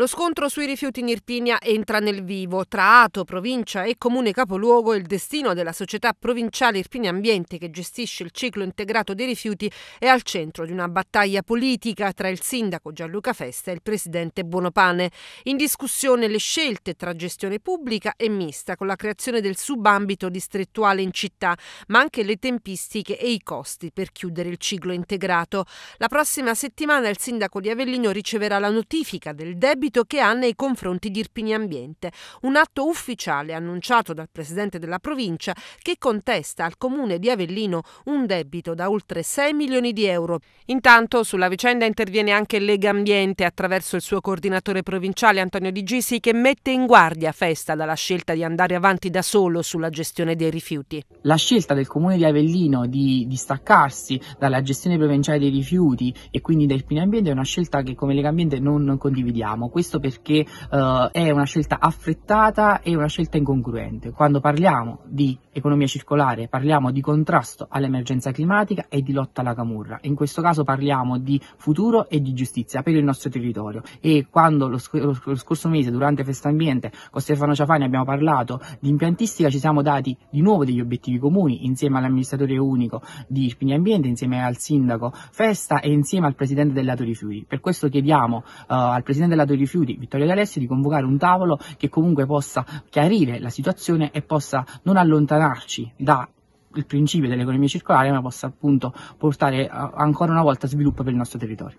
Lo scontro sui rifiuti in Irpinia entra nel vivo. Tra Ato, provincia e comune capoluogo, il destino della società provinciale Irpinia Ambiente, che gestisce il ciclo integrato dei rifiuti, è al centro di una battaglia politica tra il sindaco Gianluca Festa e il presidente Buonopane. In discussione le scelte tra gestione pubblica e mista, con la creazione del subambito distrettuale in città, ma anche le tempistiche e i costi per chiudere il ciclo integrato. La prossima settimana il sindaco di Avellino riceverà la notifica del debito debito che ha nei confronti di Irpini Ambiente, un atto ufficiale annunciato dal presidente della provincia che contesta al comune di Avellino un debito da oltre 6 milioni di euro. Intanto sulla vicenda interviene anche Lega Ambiente attraverso il suo coordinatore provinciale Antonio Di Gisi che mette in guardia Festa dalla scelta di andare avanti da solo sulla gestione dei rifiuti. La scelta del comune di Avellino di distaccarsi dalla gestione provinciale dei rifiuti e quindi da Irpini Ambiente è una scelta che come Lega Ambiente non condividiamo. Questo perché eh, è una scelta affrettata e una scelta incongruente. Quando parliamo di economia circolare parliamo di contrasto all'emergenza climatica e di lotta alla camurra. In questo caso parliamo di futuro e di giustizia per il nostro territorio. E quando lo, sc- lo scorso mese durante Festa Ambiente con Stefano Ciafani abbiamo parlato di impiantistica ci siamo dati di nuovo degli obiettivi comuni insieme all'amministratore unico di Irpini Ambiente, insieme al sindaco Festa e insieme al presidente dell'Atori Fiori. Per questo chiediamo uh, al presidente dell'Atori rifiuti Vittorio D'Alessio di convocare un tavolo che comunque possa chiarire la situazione e possa non allontanarci da il principio dell'economia circolare ma possa appunto portare ancora una volta sviluppo per il nostro territorio.